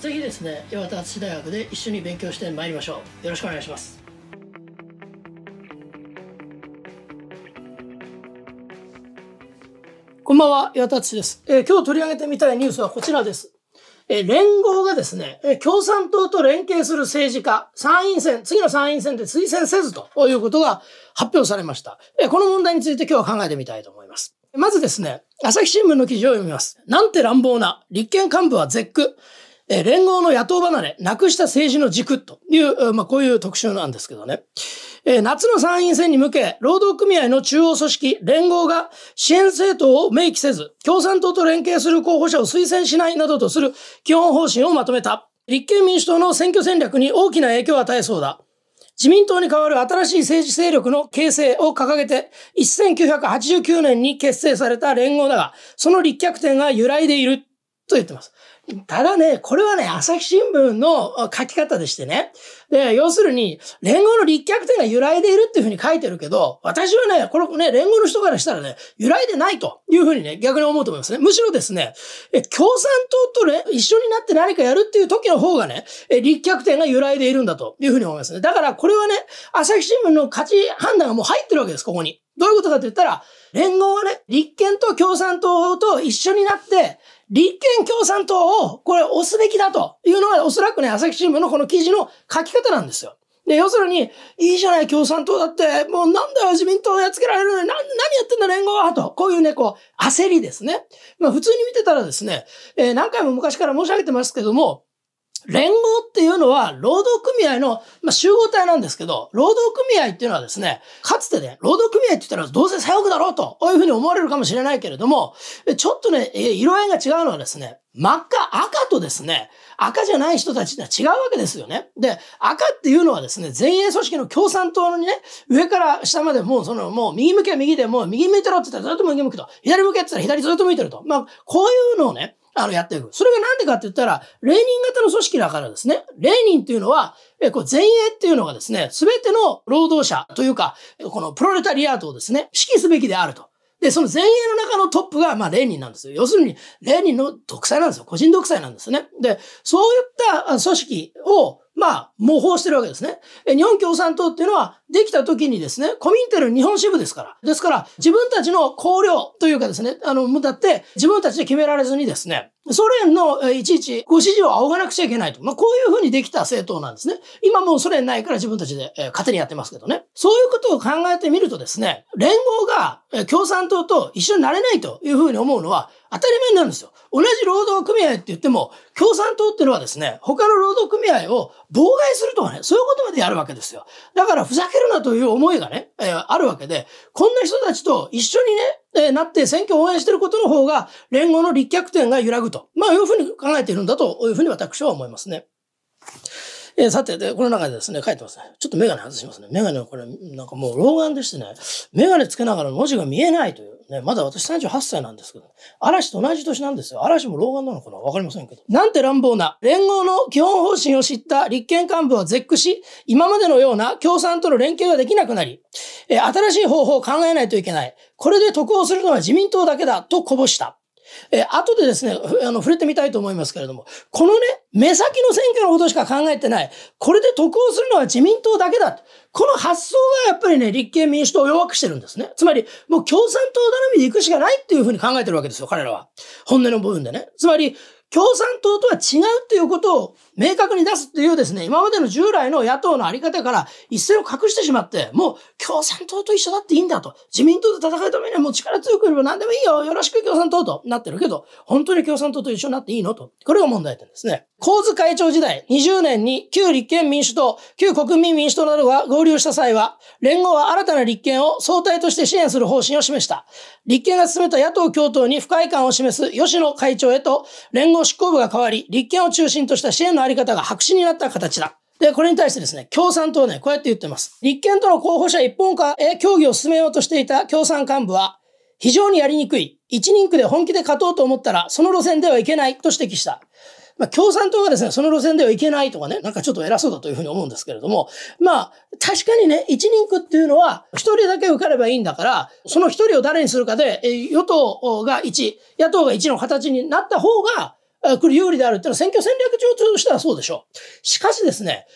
ぜひですね、岩田大学で一緒に勉強してまいりましょう。よろしくお願いします。ばんは、矢立です。えー、今日取り上げてみたいニュースはこちらです。えー、連合がですね、えー、共産党と連携する政治家、参院選、次の参院選で推薦せずということが発表されました。えー、この問題について今日は考えてみたいと思います。まずですね、朝日新聞の記事を読みます。なんて乱暴な、立憲幹部は絶句。え連合の野党離れ、なくした政治の軸という、まあ、こういう特集なんですけどね。えー、夏の参院選に向け、労働組合の中央組織、連合が支援政党を明記せず、共産党と連携する候補者を推薦しないなどとする基本方針をまとめた。立憲民主党の選挙戦略に大きな影響を与えそうだ。自民党に代わる新しい政治勢力の形成を掲げて、1989年に結成された連合だが、その立脚点が由来でいると言ってます。ただね、これはね、朝日新聞の書き方でしてね。で、要するに、連合の立脚点が揺らいでいるっていうふうに書いてるけど、私はね、これね、連合の人からしたらね、揺らいでないというふうにね、逆に思うと思いますね。むしろですね、え共産党と、ね、一緒になって何かやるっていう時の方がね、え立脚点が揺らいでいるんだというふうに思いますね。だからこれはね、朝日新聞の価値判断がもう入ってるわけです、ここに。どういうことかって言ったら、連合はね、立憲と共産党と一緒になって、立憲共産党をこれ押すべきだというのがおそらくね、朝日新聞のこの記事の書き方なんですよ。で、要するに、いいじゃない共産党だって、もうなんだよ自民党やっつけられるのに、な、何やってんだ連合は、と。こういうね、こう、焦りですね。まあ普通に見てたらですね、えー、何回も昔から申し上げてますけども、連合っていうのは、労働組合の、まあ、集合体なんですけど、労働組合っていうのはですね、かつてね、労働組合って言ったらどうせ左翼だろうと、こういうふうに思われるかもしれないけれども、ちょっとね、色合いが違うのはですね、真っ赤、赤とですね、赤じゃない人たちって違うわけですよね。で、赤っていうのはですね、前衛組織の共産党のね、上から下までもうその、もう右向けは右でもう右向いてろって言ったらずっと右向くと、左向けって言ったら左ずっと向いてると。まあ、こういうのをね、あの、やっていく。それがなんでかって言ったら、レーニン型の組織だからですね。レーニンというのは、え、こう、前衛っていうのがですね、すべての労働者というか、このプロレタリアートをですね、指揮すべきであると。で、その前衛の中のトップが、まあ、レーニンなんですよ。要するに、レーニンの独裁なんですよ。個人独裁なんですね。で、そういった組織を、まあ、模倣してるわけですね。日本共産党っていうのは、できた時にですね、コミンテル日本支部ですから。ですから、自分たちの綱領というかですね、あの、だって、自分たちで決められずにですね、ソ連のいちいちご指示を仰がなくちゃいけないと。まあ、こういうふうにできた政党なんですね。今もうソ連ないから自分たちで、え勝手にやってますけどね。そういうことを考えてみるとですね、連合が共産党と一緒になれないというふうに思うのは、当たり前なんですよ。同じ労働組合って言っても、共産党っていうのはですね、他の労働組合を妨害するとかね、そういうことまでやるわけですよ。だからふざけるなという思いがね、えー、あるわけで、こんな人たちと一緒にね、えー、なって選挙を応援してることの方が、連合の立脚点が揺らぐと。まあ、いうふうに考えているんだというふうに私は思いますね。えー、さて、で、この中でですね、書いてますね。ちょっとメガネ外しますね。メガネはこれ、なんかもう老眼でしてね、メガネつけながら文字が見えないという、ね、まだ私38歳なんですけど、ね、嵐と同じ年なんですよ。嵐も老眼なのかなわかりませんけど。なんて乱暴な、連合の基本方針を知った立憲幹部は絶句し、今までのような共産との連携ができなくなり、えー、新しい方法を考えないといけない。これで得をするのは自民党だけだ、とこぼした。えー、後でですね、あの、触れてみたいと思いますけれども、このね、目先の選挙のことしか考えてない。これで得をするのは自民党だけだ。この発想がやっぱりね、立憲民主党を弱くしてるんですね。つまり、もう共産党頼みで行くしかないっていうふうに考えてるわけですよ、彼らは。本音の部分でね。つまり、共産党とは違うっていうことを明確に出すっていうですね、今までの従来の野党のあり方から一線を隠してしまって、もう共産党と一緒だっていいんだと。自民党と戦うためにはもう力強くいれば何でもいいよ。よろしく共産党となってるけど、本当に共産党と一緒になっていいのと。これが問題点ですね。構図会長時代、20年に旧立憲民主党、旧国民民主党などが合流した際は、連合は新たな立憲を総体として支援する方針を示した。立憲が進めた野党共闘に不快感を示す吉野会長へと、連合執行部が変わり、立憲を中心とした支援のあり方が白紙になった形だ。で、これに対してですね、共産党ね、こうやって言ってます。立憲との候補者一本化へ協議を進めようとしていた共産幹部は、非常にやりにくい。一人区で本気で勝とうと思ったら、その路線ではいけないと指摘した。まあ、共産党がですね、その路線ではいけないとかね、なんかちょっと偉そうだというふうに思うんですけれども、まあ、確かにね、一人区っていうのは、一人だけ受かればいいんだから、その一人を誰にするかで、与党が1、野党が1の形になった方が、こる有利であるっていうのは選挙戦略上としてはそうでしょう。しかしですね、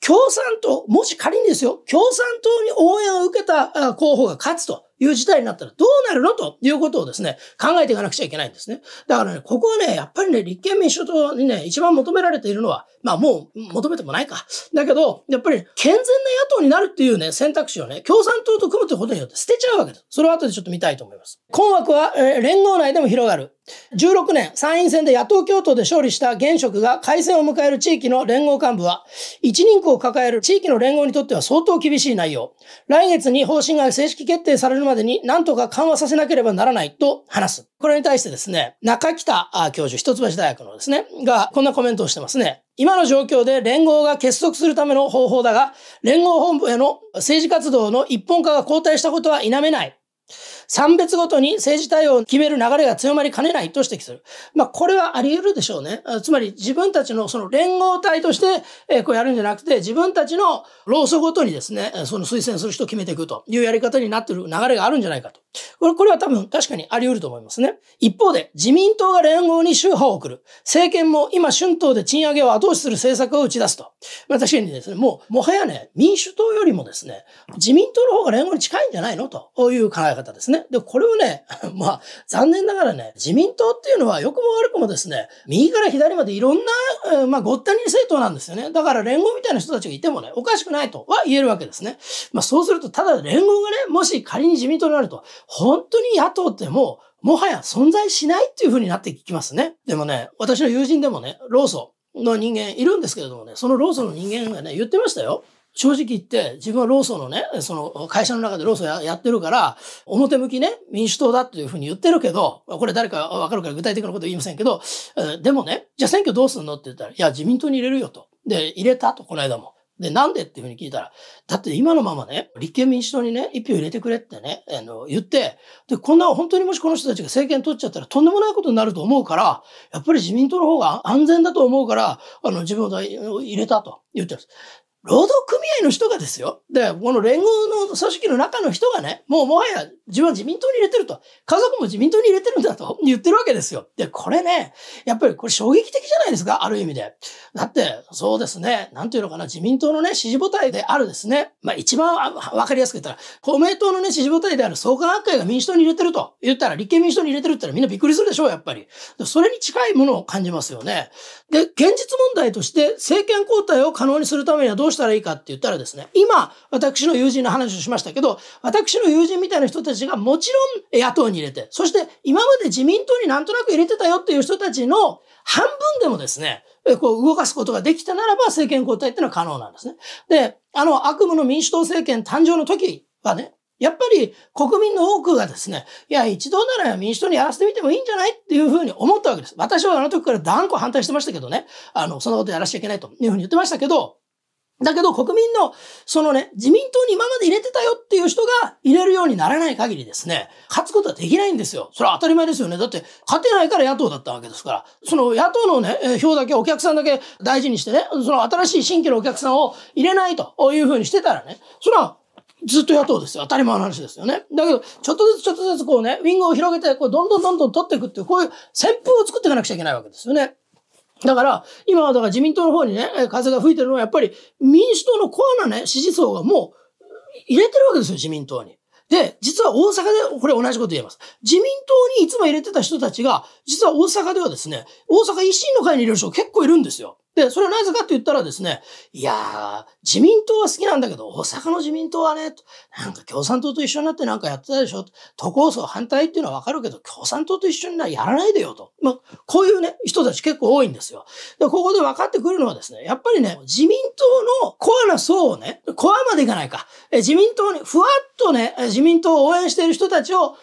共産党、もし仮にですよ、共産党に応援を受けた候補が勝つという事態になったらどうなるのということをですね、考えていかなくちゃいけないんですね。だからね、ここはね、やっぱりね、立憲民主党にね、一番求められているのは、まあもう求めてもないか。だけど、やっぱり健全な野党になるっていうね、選択肢をね、共産党と組むってことによって捨てちゃうわけです。それは後でちょっと見たいと思います。困惑は、えー、連合内でも広がる。16年、参院選で野党共闘で勝利した現職が改選を迎える地域の連合幹部は、一人区を抱える地域の連合にとっては相当厳しい内容。来月に方針が正式決定されるまでに何とか緩和させなければならないと話す。これに対してですね、中北教授、一橋大学のですね、がこんなコメントをしてますね。今の状況で連合が結束するための方法だが、連合本部への政治活動の一本化が後退したことは否めない。産別ごとに政治対応を決める流れが強まりかねないと指摘する。まあ、これはあり得るでしょうね。つまり自分たちのその連合体として、えこうやるんじゃなくて、自分たちの労組ごとにですね、その推薦する人を決めていくというやり方になっている流れがあるんじゃないかと。これ、これは多分確かにあり得ると思いますね。一方で、自民党が連合に宗派を送る。政権も今春闘で賃上げを後押しする政策を打ち出すと。まあ確かにですね、もう、もはやね、民主党よりもですね、自民党の方が連合に近いんじゃないのという考え方ですね。で、これをね、まあ、残念ながらね、自民党っていうのは良くも悪くもですね、右から左までいろんな、まあ、ごったに政党なんですよね。だから連合みたいな人たちがいてもね、おかしくないとは言えるわけですね。まあそうすると、ただ連合がね、もし仮に自民党になると、本当に野党ってもう、もはや存在しないっていう風になってきますね。でもね、私の友人でもね、老祖の人間いるんですけれどもね、その老祖の人間がね、言ってましたよ。正直言って、自分は労組のね、その会社の中で労組やってるから、表向きね、民主党だっていうふうに言ってるけど、これ誰かわかるから具体的なこと言いませんけど、でもね、じゃあ選挙どうすんのって言ったら、いや、自民党に入れるよと。で、入れたと、この間も。で、なんでっていうふうに聞いたら、だって今のままね、立憲民主党にね、一票入れてくれってね、あの、言って、で、こんな、本当にもしこの人たちが政権取っちゃったらとんでもないことになると思うから、やっぱり自民党の方が安全だと思うから、あの、自分を入れたと言ってます。労働組合の人がですよ。で、この連合の組織の中の人がね、もうもはや自分は自民党に入れてると。家族も自民党に入れてるんだと 言ってるわけですよ。で、これね、やっぱりこれ衝撃的じゃないですか、ある意味で。だって、そうですね、なんていうのかな、自民党のね、支持母体であるですね、まあ一番わかりやすく言ったら、公明党のね、支持母体である創価学会が民主党に入れてると言ったら、立憲民主党に入れてるって言ったらみんなびっくりするでしょう、やっぱり。それに近いものを感じますよね。で、現実問題として政権交代を可能にするためにはどうしたらいいかって言ったらですね、今、私の友人の話をしましたけど、私の友人みたいな人たちがもちろん野党に入れて、そして今まで自民党になんとなく入れてたよっていう人たちの半分でもですね、こう動かすことができたならば政権交代っていうのは可能なんですね。で、あの悪夢の民主党政権誕生の時はね、やっぱり国民の多くがですね、いや、一度なら民主党にやらせてみてもいいんじゃないっていうふうに思ったわけです。私はあの時から断固反対してましたけどね、あの、そんなことやらしちゃいけないというふうに言ってましたけど、だけど国民の、そのね、自民党に今まで入れてたよっていう人が入れるようにならない限りですね、勝つことはできないんですよ。それは当たり前ですよね。だって、勝てないから野党だったわけですから、その野党のね、票だけ、お客さんだけ大事にしてね、その新しい新規のお客さんを入れないというふうにしてたらね、それはずっと野党ですよ。当たり前の話ですよね。だけど、ちょっとずつちょっとずつこうね、ウィングを広げて、こうどんどんどんどん取っていくっていう、こういう旋風を作っていかなくちゃいけないわけですよね。だから、今はだから自民党の方にね、風が吹いてるのはやっぱり民主党のコアなね、支持層がもう入れてるわけですよ、自民党に。で、実は大阪で、これ同じこと言えます。自民党にいつも入れてた人たちが、実は大阪ではですね、大阪維新の会にいる人結構いるんですよ。で、それはなぜかって言ったらですね、いやー、自民党は好きなんだけど、大阪の自民党はね、なんか共産党と一緒になってなんかやってたでしょ。都構想反対っていうのはわかるけど、共産党と一緒にならやらないでよと。まあ、こういうね、人たち結構多いんですよ。で、ここで分かってくるのはですね、やっぱりね、自民党のコアな層をね、コアまでいかないか。え自民党に、ふわっとね、自民党を応援している人たちを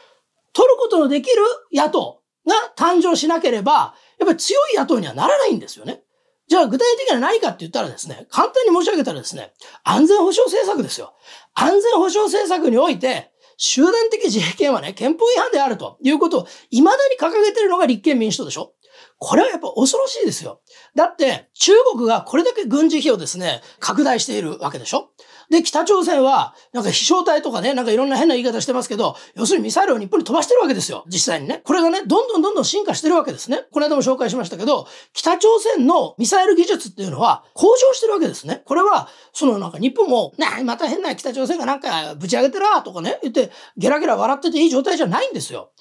取ることのできる野党が誕生しなければ、やっぱり強い野党にはならないんですよね。じゃあ具体的には何かって言ったらですね、簡単に申し上げたらですね、安全保障政策ですよ。安全保障政策において、集団的自衛権はね、憲法違反であるということを未だに掲げてるのが立憲民主党でしょこれはやっぱ恐ろしいですよ。だって、中国がこれだけ軍事費をですね、拡大しているわけでしょで、北朝鮮は、なんか飛翔体とかね、なんかいろんな変な言い方してますけど、要するにミサイルを日本に飛ばしてるわけですよ。実際にね。これがね、どんどんどんどん進化してるわけですね。この間も紹介しましたけど、北朝鮮のミサイル技術っていうのは向上してるわけですね。これは、そのなんか日本も、なまた変な北朝鮮がなんかぶち上げてわ、とかね、言って、ゲラゲラ笑ってていい状態じゃないんですよ。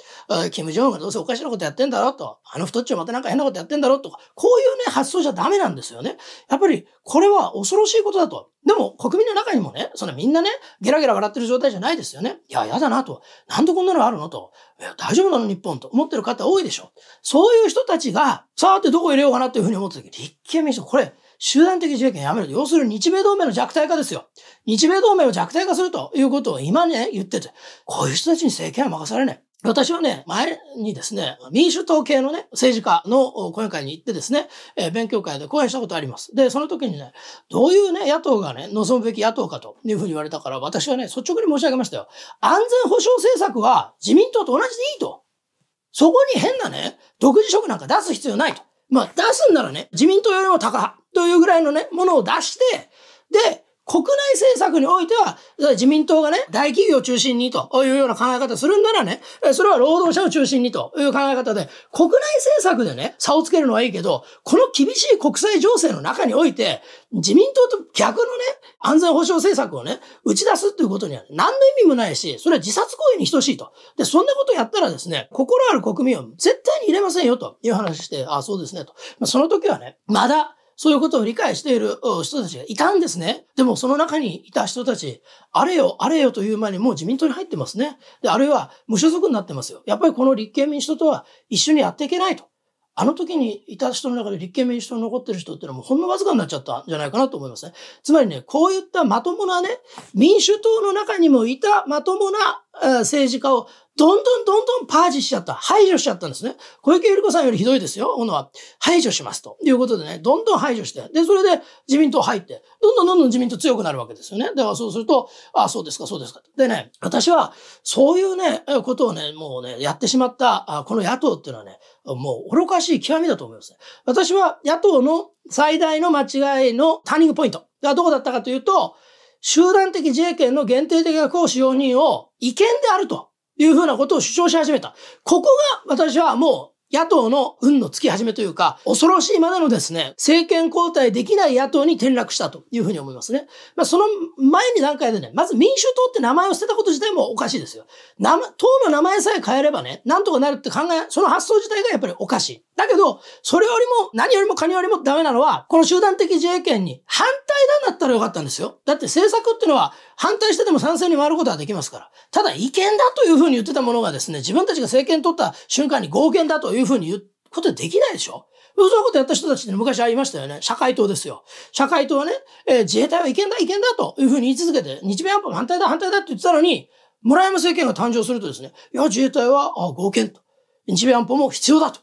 キム・ジョンがどうせおかしなことやってんだろと。あの太っちょまたなんか変なことやってんだろとか。こういうね、発想じゃダメなんですよね。やっぱり、これは恐ろしいことだと。でも、国民の中にもね、そのみんなね、ゲラゲラ笑ってる状態じゃないですよね。いや、やだなと。なんでこんなのあるのと。大丈夫なの日本と思ってる方多いでしょ。そういう人たちが、さーってどこ入れようかなというふうに思った時、立憲民主党、これ、集団的自衛権やめると。要するに日米同盟の弱体化ですよ。日米同盟を弱体化するということを今ね、言ってて、こういう人たちに政権は任されない。私はね、前にですね、民主党系のね、政治家の講演会に行ってですね、えー、勉強会で講演したことあります。で、その時にね、どういうね、野党がね、望むべき野党かというふうに言われたから、私はね、率直に申し上げましたよ。安全保障政策は自民党と同じでいいと。そこに変なね、独自色なんか出す必要ないと。まあ、出すんならね、自民党よりも高派というぐらいのね、ものを出して、で、国内政策においては、自民党がね、大企業を中心にというような考え方するんならね、それは労働者を中心にという考え方で、国内政策でね、差をつけるのはいいけど、この厳しい国際情勢の中において、自民党と逆のね、安全保障政策をね、打ち出すということには何の意味もないし、それは自殺行為に等しいと。で、そんなことやったらですね、心ある国民を絶対に入れませんよという話して、ああ、そうですねと。まあ、その時はね、まだ、そういうことを理解している人たちがいたんですね。でもその中にいた人たち、あれよ、あれよという間にもう自民党に入ってますね。で、あるいは無所属になってますよ。やっぱりこの立憲民主党とは一緒にやっていけないと。あの時にいた人の中で立憲民主党に残ってる人っていうのはもうほんのわずかになっちゃったんじゃないかなと思いますね。つまりね、こういったまともなね、民主党の中にもいたまともな政治家をどんどんどんどんパージしちゃった。排除しちゃったんですね。小池百合子さんよりひどいですよ。ものは排除しますと。いうことでね、どんどん排除して。で、それで自民党入って、どんどんどんどん自民党強くなるわけですよね。だからそうすると、ああ、そうですか、そうですか。でね、私は、そういうね、ことをね、もうね、やってしまった、あこの野党っていうのはね、もう愚かしい極みだと思います、私は野党の最大の間違いのターニングポイントがどこだったかというと、集団的自衛権の限定的な行使容認を違憲であるというふうなことを主張し始めた。ここが私はもう野党の運のつき始めというか、恐ろしいまでのですね、政権交代できない野党に転落したというふうに思いますね。まあ、その前に段階でね、まず民主党って名前を捨てたこと自体もおかしいですよ。党の名前さえ変えればね、なんとかなるって考え、その発想自体がやっぱりおかしい。だけど、それよりも、何よりもかによりもダメなのは、この集団的自衛権に反対なんだったらよかったんですよ。だって政策っていうのは、反対してでも賛成に回ることはできますから。ただ、違憲だというふうに言ってたものがですね、自分たちが政権取った瞬間に合憲だといういうふうに言うことできないでしょそういうことやった人たちって昔ありましたよね。社会党ですよ。社会党はね、えー、自衛隊はいけだ、いけんだというふうに言い続けて、日米安保反対だ、反対だって言ってたのに、村山政権が誕生するとですね、いや、自衛隊は、合憲と。日米安保も必要だと。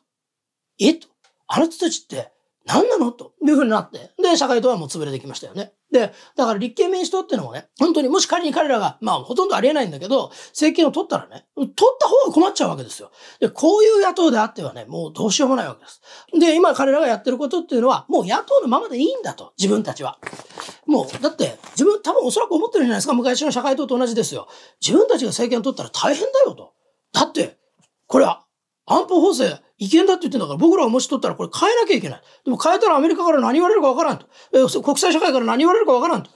えと。あなたたちって、何なのというふうになって。で、社会党はもう潰れてきましたよね。で、だから立憲民主党っていうのもね、本当にもし仮に彼らが、まあほとんどありえないんだけど、政権を取ったらね、取った方が困っちゃうわけですよ。で、こういう野党であってはね、もうどうしようもないわけです。で、今彼らがやってることっていうのは、もう野党のままでいいんだと、自分たちは。もう、だって、自分、多分おそらく思ってるんじゃないですか、昔の社会党と同じですよ。自分たちが政権を取ったら大変だよと。だって、これは安保法制、違憲だって言ってんだから、僕らがもし取ったらこれ変えなきゃいけない。でも変えたらアメリカから何言われるかわからんと。国際社会から何言われるかわからんと。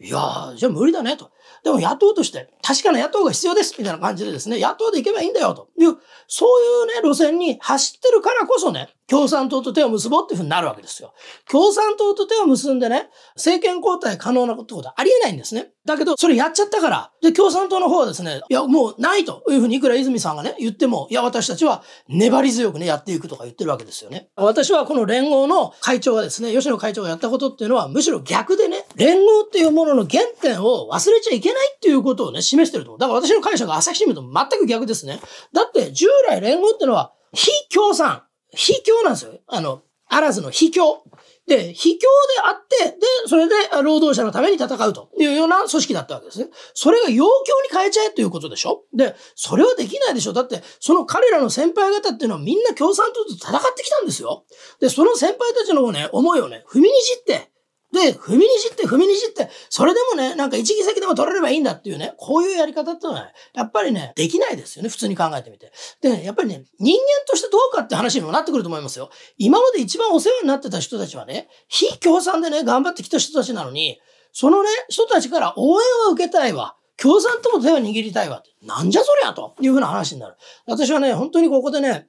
いやー、じゃあ無理だねと。でも野党として、確かな野党が必要です、みたいな感じでですね、野党で行けばいいんだよという、そういうね、路線に走ってるからこそね、共産党と手を結ぼうっていうふうになるわけですよ。共産党と手を結んでね、政権交代可能なことはありえないんですね。だけど、それやっちゃったから、で、共産党の方はですね、いや、もうないというふうにいくら泉さんがね、言っても、いや、私たちは粘り強くね、やっていくとか言ってるわけですよね。私はこの連合の会長がですね、吉野会長がやったことっていうのは、むしろ逆でね、連合っていうものの原点を忘れちゃいけないっていうことをね、示してると思う。だから私の解釈が朝日新聞と全く逆ですね。だって、従来連合っていうのは、非共産。秘境なんですよ。あの、アラスの秘境。で、秘境であって、で、それで労働者のために戦うというような組織だったわけですね。それが要求に変えちゃえということでしょで、それはできないでしょだって、その彼らの先輩方っていうのはみんな共産党と戦ってきたんですよ。で、その先輩たちのね、思いをね、踏みにじって、で、踏みにじって、踏みにじって、それでもね、なんか一議席でも取れればいいんだっていうね、こういうやり方ってのは、ね、やっぱりね、できないですよね、普通に考えてみて。で、やっぱりね、人間としてどうかって話にもなってくると思いますよ。今まで一番お世話になってた人たちはね、非共産でね、頑張ってきた人たちなのに、そのね、人たちから応援は受けたいわ。共産とも手を握りたいわ。なんじゃそりゃというふうな話になる。私はね、本当にここでね、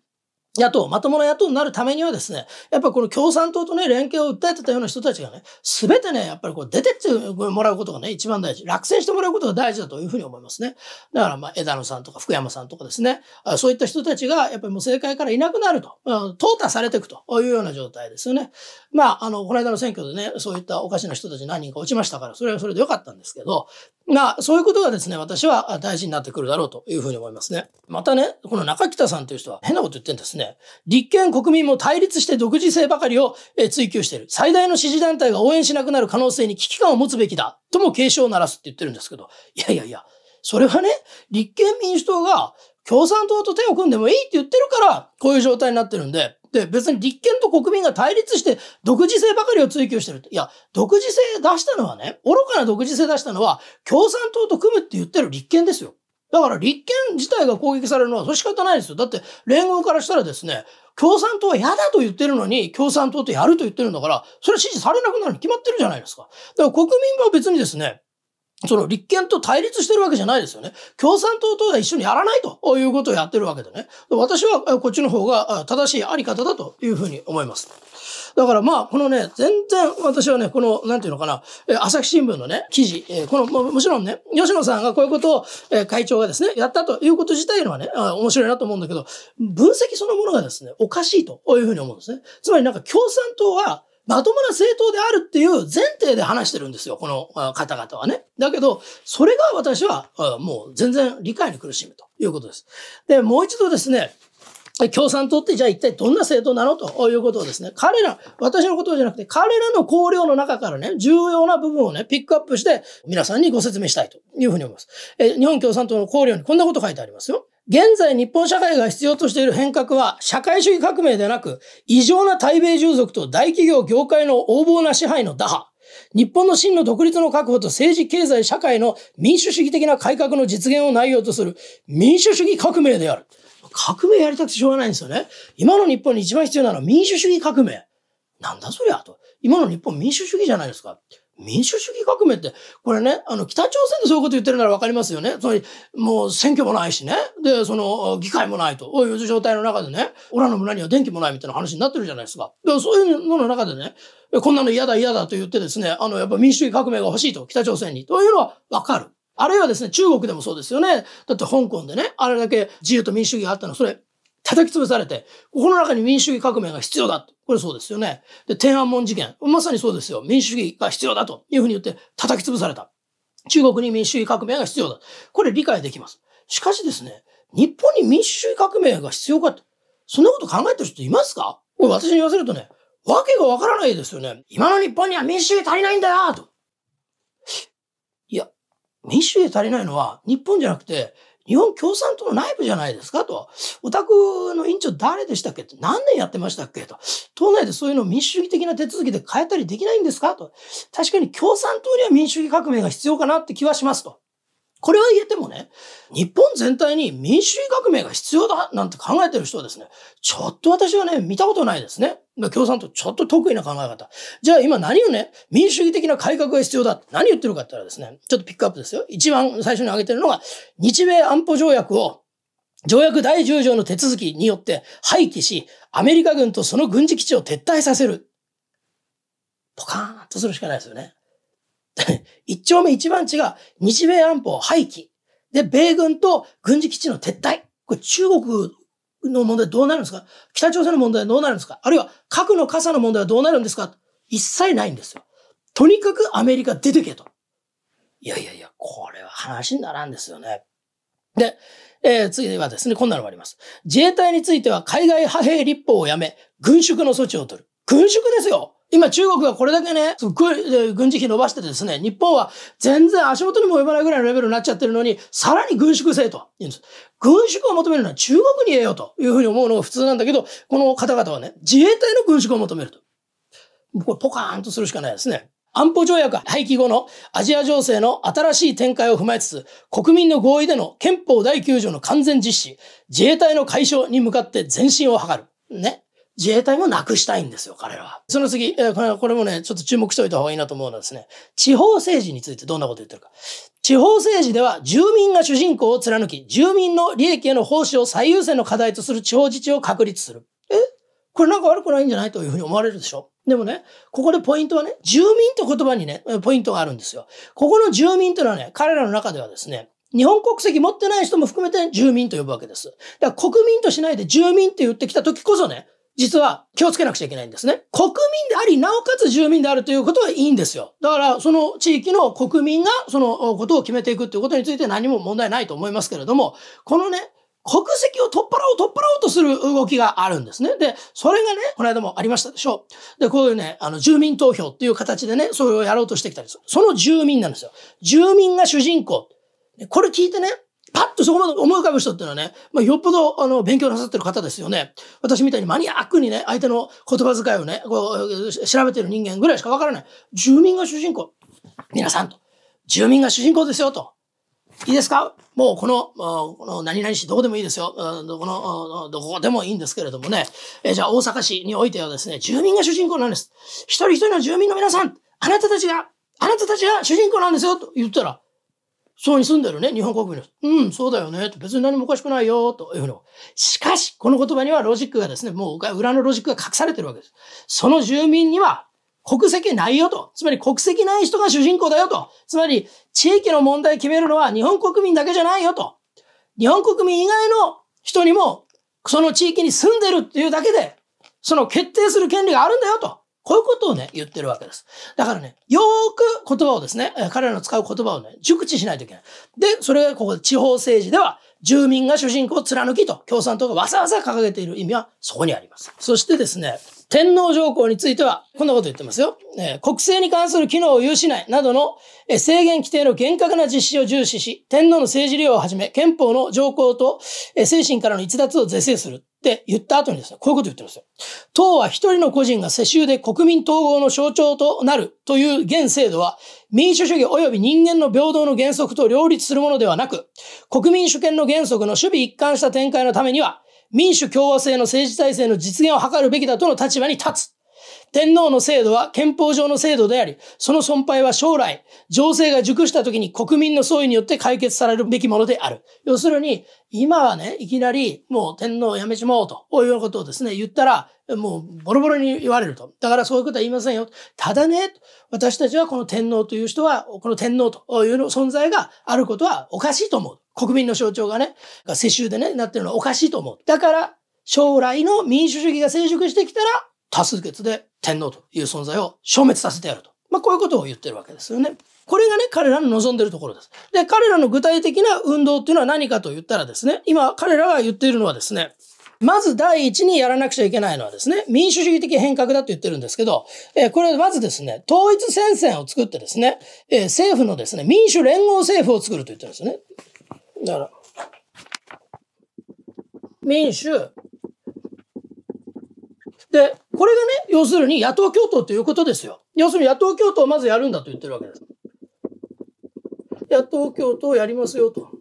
野党、まともな野党になるためにはですね、やっぱこの共産党とね、連携を訴えてたような人たちがね、すべてね、やっぱりこう出てってもらうことがね、一番大事。落選してもらうことが大事だというふうに思いますね。だからまあ、枝野さんとか福山さんとかですね、そういった人たちが、やっぱりもう政界からいなくなると、淘汰されていくというような状態ですよね。まあ、あの、この間の選挙でね、そういったおかしな人たち何人か落ちましたから、それはそれでよかったんですけど、な、そういうことがですね、私は大事になってくるだろうというふうに思いますね。またね、この中北さんという人は変なこと言ってんですね。立憲国民も対立して独自性ばかりを追求している。最大の支持団体が応援しなくなる可能性に危機感を持つべきだ。とも警鐘を鳴らすって言ってるんですけど、いやいやいや、それはね、立憲民主党が共産党と手を組んでもいいって言ってるから、こういう状態になってるんで、で、別に立憲と国民が対立して独自性ばかりを追求してるって。いや、独自性出したのはね、愚かな独自性出したのは、共産党と組むって言ってる立憲ですよ。だから立憲自体が攻撃されるのは、それ仕方ないですよ。だって、連合からしたらですね、共産党は嫌だと言ってるのに、共産党とやると言ってるんだから、それは支持されなくなるに決まってるじゃないですか。だから国民は別にですね、その立憲と対立してるわけじゃないですよね。共産党とは一緒にやらないということをやってるわけでね。私はこっちの方が正しいあり方だというふうに思います。だからまあ、このね、全然私はね、この、なんていうのかな、朝日新聞のね、記事、この、もちろんね、吉野さんがこういうことを会長がですね、やったということ自体のはね、面白いなと思うんだけど、分析そのものがですね、おかしいというふうに思うんですね。つまりなんか共産党は、まともな政党であるっていう前提で話してるんですよ、この方々はね。だけど、それが私はもう全然理解に苦しむということです。で、もう一度ですね、共産党ってじゃあ一体どんな政党なのということをですね、彼ら、私のことじゃなくて、彼らの考領の中からね、重要な部分をね、ピックアップして、皆さんにご説明したいというふうに思います。え、日本共産党の考領にこんなこと書いてありますよ。現在日本社会が必要としている変革は社会主義革命でなく異常な対米従属と大企業業界の横暴な支配の打破。日本の真の独立の確保と政治経済社会の民主主義的な改革の実現を内容とする民主主義革命である。革命やりたくてしょうがないんですよね。今の日本に一番必要なのは民主主義革命。なんだそりゃと。今の日本民主主義じゃないですか。民主主義革命って、これね、あの、北朝鮮でそういうこと言ってるならわかりますよね。つまり、もう選挙もないしね。で、その、議会もないと。いう状態の中でね、オラの村には電気もないみたいな話になってるじゃないですか。だからそういうのの中でね、こんなの嫌だ嫌だと言ってですね、あの、やっぱ民主主義革命が欲しいと、北朝鮮に。というのはわかる。あるいはですね、中国でもそうですよね。だって香港でね、あれだけ自由と民主主義があったの、それ叩き潰されて、この中に民主主義革命が必要だと。これそうですよね。で、天安門事件。まさにそうですよ。民主主義が必要だというふうに言って叩き潰された。中国に民主主義革命が必要だ。これ理解できます。しかしですね、日本に民主主義革命が必要かって、そんなこと考えてる人いますかこれ私に言わせるとね、わけがわからないですよね。今の日本には民主主義足りないんだよと。いや、民主主義足りないのは日本じゃなくて、日本共産党の内部じゃないですかと。オタクの委員長誰でしたっけと。何年やってましたっけと。党内でそういうのを民主主義的な手続きで変えたりできないんですかと。確かに共産党には民主主義革命が必要かなって気はしますと。これは言えてもね、日本全体に民主主義革命が必要だなんて考えてる人はですね、ちょっと私はね、見たことないですね。共産党ちょっと得意な考え方。じゃあ今何をね、民主主義的な改革が必要だ。何言ってるかって言ったらですね、ちょっとピックアップですよ。一番最初に挙げてるのが、日米安保条約を条約第10条の手続きによって廃棄し、アメリカ軍とその軍事基地を撤退させる。ポカーンとするしかないですよね。一丁目一番違う。日米安保廃棄。で、米軍と軍事基地の撤退。これ中国の問題どうなるんですか北朝鮮の問題はどうなるんですかあるいは核の傘の問題はどうなるんですか一切ないんですよ。とにかくアメリカ出てけと。いやいやいや、これは話にならんですよね。で、えー、次はですね、こんなのもあります。自衛隊については海外派兵立法をやめ、軍縮の措置を取る。軍縮ですよ今中国がこれだけね、軍事費伸ばしてですね、日本は全然足元にも及ばないぐらいのレベルになっちゃってるのに、さらに軍縮せえと言うんす。軍縮を求めるのは中国に言えよというふうに思うのが普通なんだけど、この方々はね、自衛隊の軍縮を求めると。これポカーンとするしかないですね。安保条約廃棄後のアジア情勢の新しい展開を踏まえつつ、国民の合意での憲法第9条の完全実施、自衛隊の解消に向かって前進を図る。ね。自衛隊もなくしたいんですよ、彼らは。その次、えこれもね、ちょっと注目しておいた方がいいなと思うのはですね、地方政治についてどんなこと言ってるか。地方政治では住民が主人公を貫き、住民の利益への奉仕を最優先の課題とする地方自治を確立する。えこれなんか悪くないんじゃないというふうに思われるでしょでもね、ここでポイントはね、住民と言葉にね、ポイントがあるんですよ。ここの住民というのはね、彼らの中ではですね、日本国籍持ってない人も含めて住民と呼ぶわけです。だから国民としないで住民って言ってきた時こそね、実は気をつけなくちゃいけないんですね。国民であり、なおかつ住民であるということはいいんですよ。だから、その地域の国民がそのことを決めていくということについて何も問題ないと思いますけれども、このね、国籍を取っ払おう、取っ払おうとする動きがあるんですね。で、それがね、この間もありましたでしょう。で、こういうね、あの、住民投票っていう形でね、それをやろうとしてきたりする。その住民なんですよ。住民が主人公。これ聞いてね、パッとそこまで思い浮かぶ人っていうのはね、まあ、よっぽどあの勉強なさってる方ですよね。私みたいにマニアックにね、相手の言葉遣いをね、こう調べてる人間ぐらいしかわからない。住民が主人公。皆さんと。住民が主人公ですよと。いいですかもうこの、この何々市どこでもいいですよ。どこの、どこでもいいんですけれどもね。えじゃあ大阪市においてはですね、住民が主人公なんです。一人一人の住民の皆さん、あなたたちが、あなたたちが主人公なんですよと言ったら、そうに住んでるね、日本国民です。うん、そうだよね。別に何もおかしくないよ、というの。しかし、この言葉にはロジックがですね、もう裏のロジックが隠されてるわけです。その住民には国籍ないよと。つまり国籍ない人が主人公だよと。つまり、地域の問題決めるのは日本国民だけじゃないよと。日本国民以外の人にも、その地域に住んでるっていうだけで、その決定する権利があるんだよと。こういうことをね、言ってるわけです。だからね、よーく言葉をですね、彼らの使う言葉をね、熟知しないといけない。で、それがここで地方政治では、住民が主人公を貫きと、共産党がわざわざ掲げている意味はそこにあります。そしてですね、天皇条項については、こんなこと言ってますよ。えー、国政に関する機能を有しないなどの、えー、制限規定の厳格な実施を重視し、天皇の政治利用をはじめ、憲法の条項と、えー、精神からの逸脱を是正するって言った後にですね、こういうこと言ってますよ。党は一人の個人が世襲で国民統合の象徴となるという現制度は、民主主義及び人間の平等の原則と両立するものではなく、国民主権の原則の守備一貫した展開のためには、民主共和制の政治体制の実現を図るべきだとの立場に立つ。天皇の制度は憲法上の制度であり、その存廃は将来、情勢が熟した時に国民の総意によって解決されるべきものである。要するに、今はね、いきなり、もう天皇をやめちまおうと、こういうようなことをですね、言ったら、もうボロボロに言われると。だからそういうことは言いませんよ。ただね、私たちはこの天皇という人は、この天皇という存在があることはおかしいと思う。国民の象徴がね、世襲でね、なってるのはおかしいと思う。だから、将来の民主主義が成熟してきたら、多数決で天皇という存在を消滅させてやると。まあ、こういうことを言ってるわけですよね。これがね、彼らの望んでるところです。で、彼らの具体的な運動っていうのは何かと言ったらですね、今彼らが言っているのはですね、まず第一にやらなくちゃいけないのはですね、民主主義的変革だと言ってるんですけど、えー、これはまずですね、統一戦線を作ってですね、えー、政府のですね、民主連合政府を作ると言ってるんですよね。だから、民主、で、これがね、要するに野党共闘ということですよ。要するに野党共闘をまずやるんだと言ってるわけです。野党共闘をやりますよと。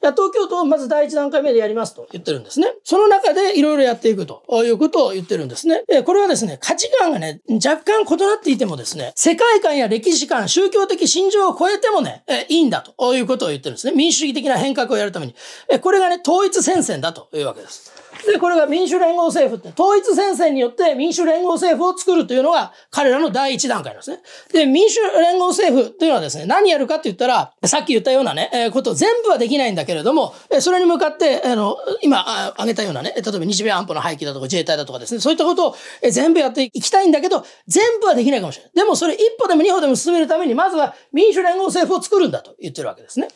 東京都をまず第一段階目でやりますと言ってるんですね。その中でいろいろやっていくということを言ってるんですね。これはですね、価値観がね、若干異なっていてもですね、世界観や歴史観、宗教的信条を超えてもね、いいんだということを言ってるんですね。民主主義的な変革をやるために。これがね、統一戦線だというわけです。で、これが民主連合政府って、統一戦線によって民主連合政府を作るというのが彼らの第一段階なんですね。で、民主連合政府というのはですね、何やるかって言ったら、さっき言ったようなね、えー、こと全部はできないんだけれども、えー、それに向かって、あの、今、あ挙げたようなね、例えば日米安保の廃棄だとか自衛隊だとかですね、そういったことを全部やっていきたいんだけど、全部はできないかもしれない。でもそれ一歩でも二歩でも進めるために、まずは民主連合政府を作るんだと言ってるわけですね。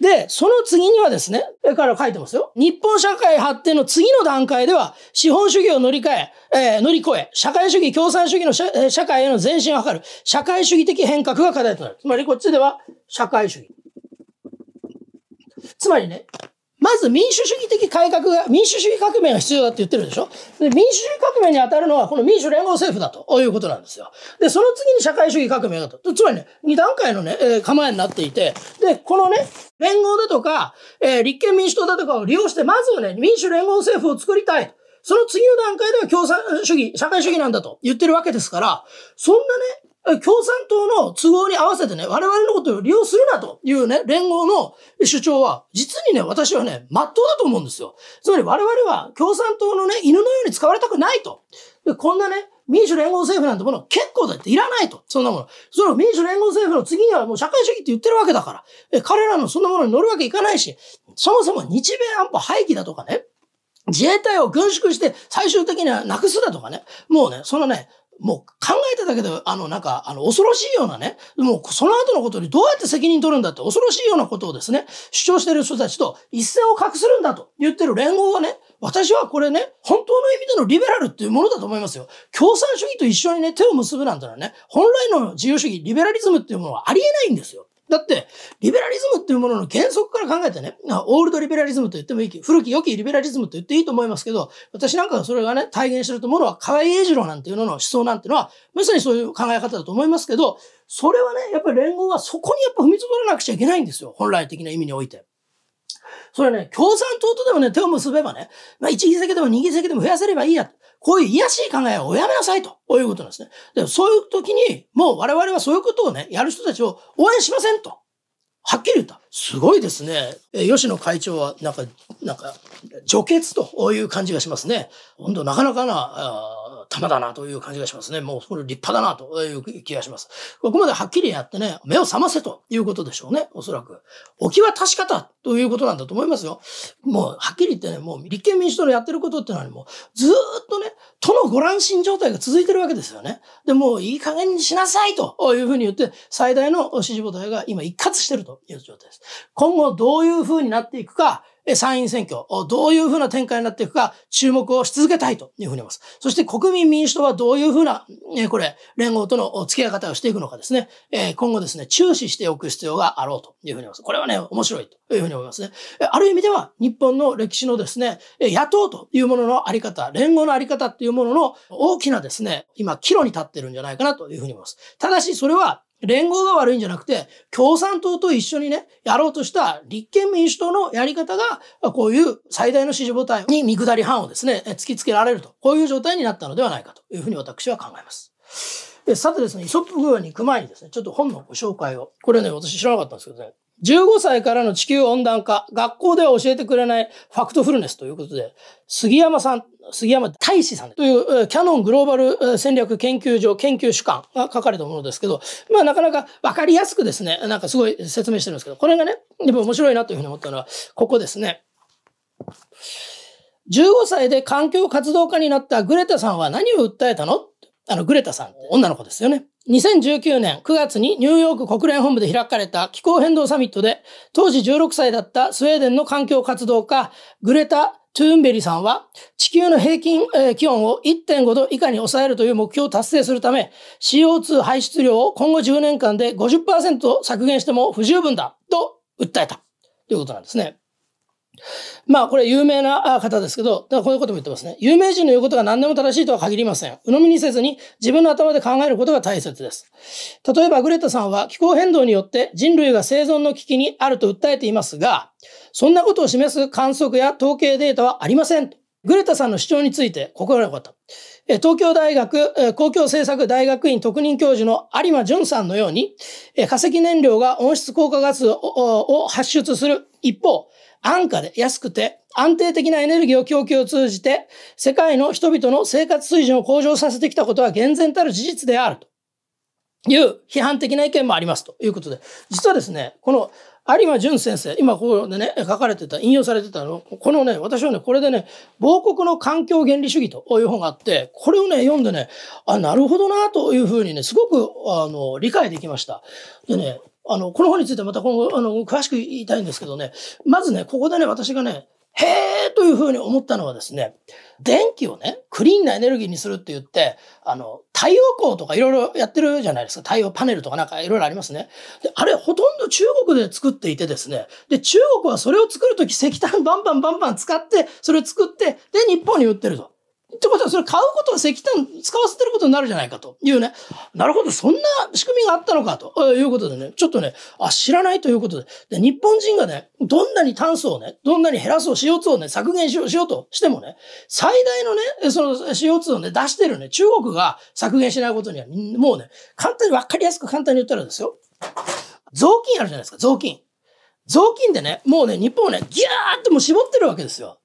で、その次にはですね、彼ら書いてますよ。日本社会発展の次の段段階では、資本主義を乗り換え、えー、乗り越え、社会主義、共産主義の社,、社会への前進を図る、社会主義的変革が課題となる。つまり、こっちでは、社会主義。つまりね、まず民主主義的改革が、民主主義革命が必要だって言ってるでしょで民主主義革命に当たるのは、この民主連合政府だということなんですよ。で、その次に社会主義革命だと。つまりね、2段階のね、えー、構えになっていて、で、このね、連合だとか、えー、立憲民主党だとかを利用して、まずね、民主連合政府を作りたい。その次の段階では共産主義、社会主義なんだと言ってるわけですから、そんなね、共産党の都合に合わせてね、我々のことを利用するなというね、連合の主張は、実にね、私はね、真っ当だと思うんですよ。つまり我々は共産党のね、犬のように使われたくないと。で、こんなね、民主連合政府なんてもの結構だっていらないと。そんなもの。それを民主連合政府の次にはもう社会主義って言ってるわけだから。彼らのそんなものに乗るわけいかないし、そもそも日米安保廃棄だとかね、自衛隊を軍縮して最終的にはなくすだとかね、もうね、そのね、もう考えただけで、あの、なんか、あの、恐ろしいようなね、もうその後のことにどうやって責任取るんだって恐ろしいようなことをですね、主張してる人たちと一線を画するんだと言ってる連合はね、私はこれね、本当の意味でのリベラルっていうものだと思いますよ。共産主義と一緒にね、手を結ぶなんてのはね、本来の自由主義、リベラリズムっていうものはありえないんですよ。だって、リベラリズムっていうものの原則から考えてね、オールドリベラリズムと言ってもいい、古き良きリベラリズムと言っていいと思いますけど、私なんかがそれがね、体現してるとものは、河合英二郎なんていうのの思想なんていうのは、まさにそういう考え方だと思いますけど、それはね、やっぱり連合はそこにやっぱ踏みつぶらなくちゃいけないんですよ。本来的な意味において。それね、共産党とでもね、手を結べばね、まあ、1議席でも2議席でも増やせればいいや。こういう癒しい考えをやめなさいと、こういうことなんですね。でそういう時に、もう我々はそういうことをね、やる人たちを応援しませんと。はっきり言った。すごいですね。え吉野会長は、なんか、なんか、除血という感じがしますね。本当なかなかな、玉だなという感じがしますね。もうこれ立派だなという気がします。ここまではっきりやってね、目を覚ませということでしょうね、おそらく。置きは確かだということなんだと思いますよ。もうはっきり言ってね、もう立憲民主党のやってることってのはもうずっとね、都のご乱心状態が続いてるわけですよね。で、もういい加減にしなさいというふうに言って、最大の支持母体が今一括してるという状態です。今後どういうふうになっていくか、参院選挙、どういうふうな展開になっていくか、注目をし続けたいというふうに思います。そして国民民主党はどういうふうな、えこれ、連合との付き合い方をしていくのかですね、え今後ですね、注視しておく必要があろうというふうに思います。これはね、面白いというふうに思いますね。ある意味では、日本の歴史のですね、野党というもののあり方、連合のあり方っていうものの大きなですね、今、岐路に立ってるんじゃないかなというふうに思います。ただし、それは連合が悪いんじゃなくて、共産党と一緒にね、やろうとした立憲民主党のやり方が、こういう最大の支持母体に見下り班をですね、突きつけられると。こういう状態になったのではないかというふうに私は考えます。でさてですね、イソップ部分に行く前にですね、ちょっと本のご紹介を。これね、私知らなかったんですけどね、15歳からの地球温暖化、学校では教えてくれないファクトフルネスということで、杉山さん、杉山大志さんというキャノングローバル戦略研究所研究主管が書かれたものですけど、まあなかなかわかりやすくですね、なんかすごい説明してるんですけど、これがね、でも面白いなというふうに思ったのは、ここですね。15歳で環境活動家になったグレタさんは何を訴えたのあの、グレタさん、女の子ですよね。2019年9月にニューヨーク国連本部で開かれた気候変動サミットで、当時16歳だったスウェーデンの環境活動家、グレタ・トゥーンベリさんは、地球の平均、気温を1.5度以下に抑えるという目標を達成するため、CO2 排出量を今後10年間で50%削減しても不十分だと訴えたということなんですね。まあ、これ有名な方ですけど、だからこういうことも言ってますね。有名人の言うことが何でも正しいとは限りません。鵜呑みにせずに自分の頭で考えることが大切です。例えば、グレタさんは気候変動によって人類が生存の危機にあると訴えていますが、そんなことを示す観測や統計データはありません。グレタさんの主張について心が良かった。東京大学公共政策大学院特任教授の有馬淳さんのように、化石燃料が温室効果ガスを発出する一方、安価で安くて安定的なエネルギーを供給を通じて世界の人々の生活水準を向上させてきたことは厳然たる事実であるという批判的な意見もありますということで実はですねこの有馬淳先生今ここでね書かれてた引用されてたのこのね私はねこれでね「亡国の環境原理主義」という本があってこれをね読んでねあなるほどなというふうにねすごくあの理解できました。でねあの、この本についてまた今後、あの、詳しく言いたいんですけどね、まずね、ここでね、私がね、へえというふうに思ったのはですね、電気をね、クリーンなエネルギーにするって言って、あの、太陽光とかいろいろやってるじゃないですか。太陽パネルとかなんかいろいろありますね。で、あれほとんど中国で作っていてですね、で、中国はそれを作るとき石炭バンバンバンバン使って、それを作って、で、日本に売ってると。ってことは、それ買うことは石炭使わせてることになるじゃないかというね。なるほど、そんな仕組みがあったのかということでね、ちょっとね、あ、知らないということで。で、日本人がね、どんなに炭素をね、どんなに減らそう、CO2 をね、削減しよう、しようとしてもね、最大のね、その CO2 をね、出してるね、中国が削減しないことには、もうね、簡単に、わかりやすく簡単に言ったらですよ。雑巾あるじゃないですか、雑巾。雑巾でね、もうね、日本をね、ギューってもう絞ってるわけですよ。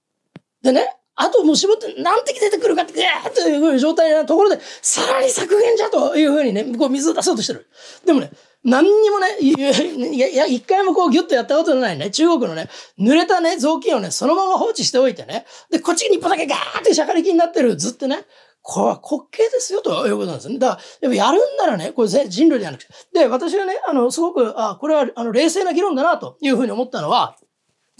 でね、あともう絞って何滴出てくるかって、ぐーという状態なところで、さらに削減じゃというふうにね、こう水を出そうとしてる。でもね、何にもね、いや、いや、一回もこうギュッとやったことのないね、中国のね、濡れたね、雑巾をね、そのまま放置しておいてね、で、こっちに一歩だけガーってしゃかりきになってるずってね、これは滑稽ですよということなんですね。だから、やっぱやるんならね、これ人類ではなくて。で、私がね、あの、すごく、あ、これは、あの、冷静な議論だなというふうに思ったのは、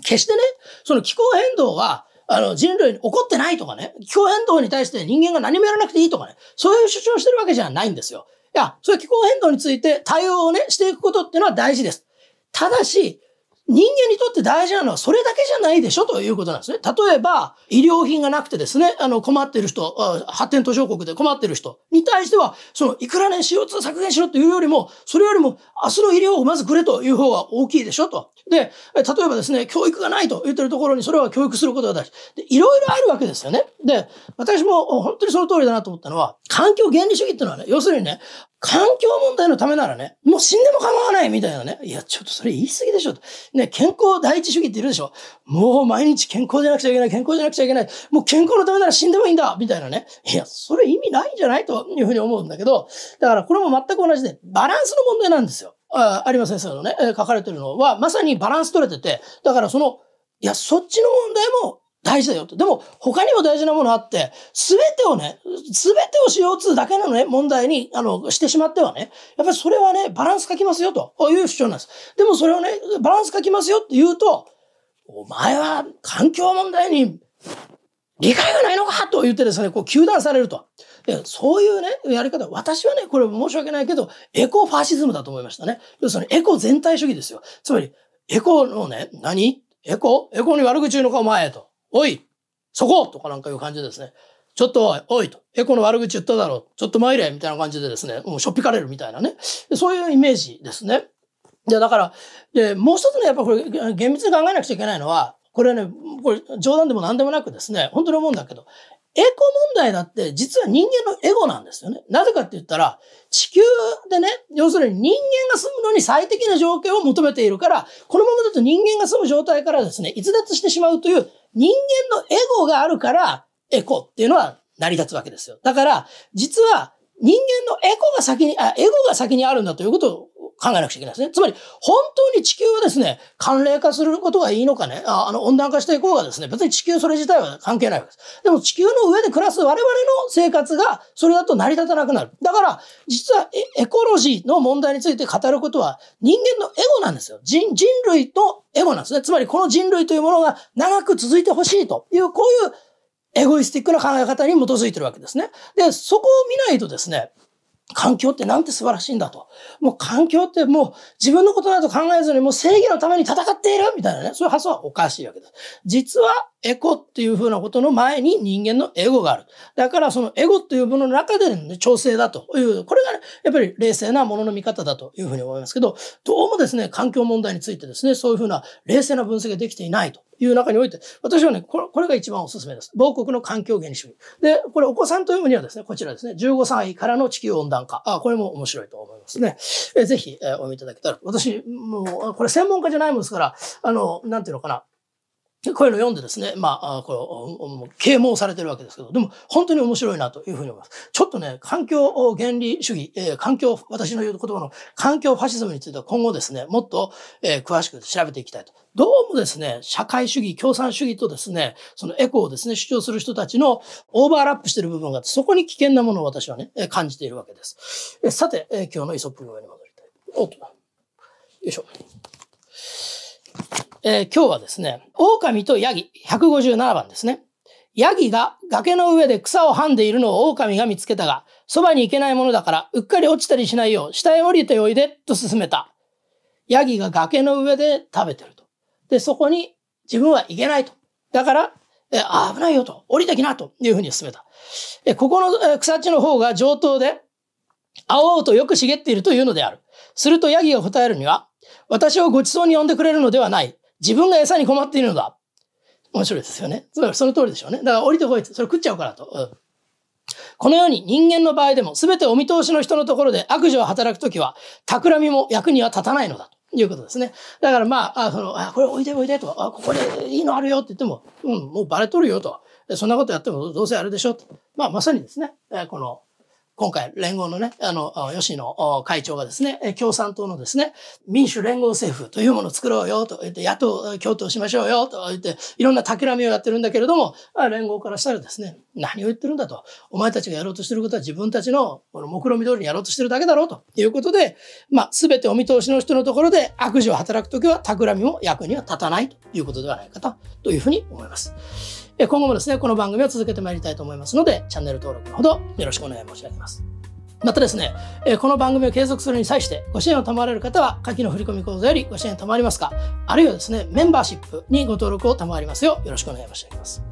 決してね、その気候変動は、あの、人類に怒ってないとかね、気候変動に対して人間が何もやらなくていいとかね、そういう主張してるわけじゃないんですよ。いや、そういう気候変動について対応をね、していくことっていうのは大事です。ただし、人間にとって大事なのはそれだけじゃないでしょということなんですね。例えば、医療品がなくてですね、あの、困ってる人、発展途上国で困ってる人に対しては、その、いくらね、CO2 削減しろというよりも、それよりも、明日の医療をまずくれという方が大きいでしょと。で、例えばですね、教育がないと言ってるところにそれは教育することが大事。で、いろいろあるわけですよね。で、私も本当にその通りだなと思ったのは、環境原理主義っていうのはね、要するにね、環境問題のためならね、もう死んでも構わないみたいなね。いや、ちょっとそれ言い過ぎでしょ。ね、健康第一主義っているでしょ。もう毎日健康じゃなくちゃいけない、健康じゃなくちゃいけない。もう健康のためなら死んでもいいんだみたいなね。いや、それ意味ないんじゃないというふうに思うんだけど、だからこれも全く同じで、バランスの問題なんですよ。あ有馬先生のね、書かれてるのは、まさにバランス取れてて、だからその、いや、そっちの問題も大事だよと。でも、他にも大事なものあって、すべてをね、すべてを CO2 だけのね、問題に、あの、してしまってはね、やっぱりそれはね、バランス書きますよという主張なんです。でもそれをね、バランス書きますよって言うと、お前は環境問題に理解がないのかと言ってですね、こう、糾弾されると。そういうね、やり方、私はね、これ申し訳ないけど、エコファシズムだと思いましたね。要するに、エコ全体主義ですよ。つまり、エコのね、何エコエコに悪口言うのかお前と。おい、そことかなんかいう感じですね。ちょっとおいと、エコの悪口言っただろう、ちょっと参れみたいな感じでですね、もうしょっぴかれるみたいなね。そういうイメージですね。で、だから、で、もう一つね、やっぱこれ厳密に考えなくちゃいけないのは、これね、これ冗談でも何でもなくですね、本当に思うんだけど、エコ問題だって実は人間のエゴなんですよね。なぜかって言ったら、地球でね、要するに人間が住むのに最適な条件を求めているから、このままだと人間が住む状態からですね、逸脱してしまうという人間のエゴがあるから、エコっていうのは成り立つわけですよ。だから、実は人間のエコが先に、あ、エゴが先にあるんだということを考えなくちゃいけないですね。つまり、本当に地球はですね、寒冷化することがいいのかね、ああの、温暖化していこうがですね、別に地球それ自体は関係ないわけです。でも地球の上で暮らす我々の生活が、それだと成り立たなくなる。だから、実はエコロジーの問題について語ることは、人間のエゴなんですよ。人、人類とエゴなんですね。つまり、この人類というものが長く続いてほしいという、こういうエゴイスティックな考え方に基づいてるわけですね。で、そこを見ないとですね、環境ってなんて素晴らしいんだと。もう環境ってもう自分のことなど考えずにもう正義のために戦っているみたいなね、そういう発想はおかしいわけです。実はエコっていうふうなことの前に人間のエゴがある。だからそのエゴっていうものの中での、ね、調整だという、これが、ね、やっぱり冷静なものの見方だというふうに思いますけど、どうもですね、環境問題についてですね、そういうふうな冷静な分析ができていないという中において、私はね、これこれが一番おすすめです。亡国の環境原主義。で、これお子さんと読むにはですね、こちらですね、15歳からの地球温暖化。あ、これも面白いと思いますね。えぜひ、えおみいただけたら。私、もう、これ専門家じゃないもんですから、あの、なんていうのかな。こういうのを読んでですね、まあ、これ、啓蒙されてるわけですけど、でも本当に面白いなというふうに思います。ちょっとね、環境原理主義、えー、環境、私の言う言葉の環境ファシズムについては今後ですね、もっと、えー、詳しく調べていきたいと。どうもですね、社会主義、共産主義とですね、そのエコをですね、主張する人たちのオーバーラップしてる部分があって、そこに危険なものを私はね、感じているわけです。えー、さて、えー、今日のイソップの上に戻りたい。おっと。よいしょ。えー、今日はですね、狼とヤギ、157番ですね。ヤギが崖の上で草をはんでいるのを狼が見つけたが、そばに行けないものだから、うっかり落ちたりしないよう、下へ降りておいで、と勧めた。ヤギが崖の上で食べてると。で、そこに自分は行けないと。だから、え危ないよと、降りてきな、というふうに勧めた。えここの草地の方が上等で、青々とよく茂っているというのである。するとヤギが答えるには、私をご馳走に呼んでくれるのではない。自分が餌に困っているのだ。面白いですよね。つまりその通りでしょうね。だから降りてこいって、それ食っちゃうからと。うん、このように人間の場合でも全てお見通しの人のところで悪事を働くときは、企みも役には立たないのだ。ということですね。だからまあ、あその、あ、これおいでおいでとあ、ここでいいのあるよって言っても、うん、もうバレとるよと。そんなことやってもどうせあれでしょと。まあ、まさにですね、この、今回、連合のね、あの、吉野会長がですね、共産党のですね、民主連合政府というものを作ろうよと言って、野党共闘しましょうよと言って、いろんな企みをやってるんだけれども、連合からしたらですね、何を言ってるんだと。お前たちがやろうとしてることは自分たちの、この目論見通りにやろうとしてるだけだろうということで、まあ、すべてお見通しの人のところで悪事を働くときは、企みも役には立たないということではないかというふうに思います。今後もですね、この番組を続けてまいりたいと思いますので、チャンネル登録のほどよろしくお願い申し上げます。またですね、この番組を継続するに際して、ご支援を賜られる方は、下記の振込口座よりご支援賜りますか、あるいはですね、メンバーシップにご登録を賜りますよう、よろしくお願い申し上げます。